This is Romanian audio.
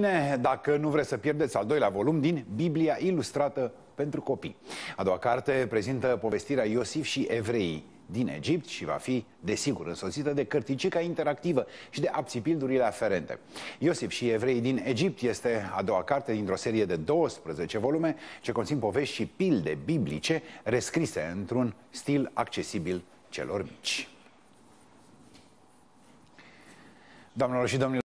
Bine, dacă nu vreți să pierdeți al doilea volum din Biblia Ilustrată pentru copii. A doua carte prezintă povestirea Iosif și evreii din Egipt și va fi, desigur, însoțită de cărticica interactivă și de apțipildurile aferente. Iosif și evreii din Egipt este a doua carte dintr-o serie de 12 volume ce conțin povești și pilde biblice rescrise într-un stil accesibil celor mici. Doamnelor și domnilor,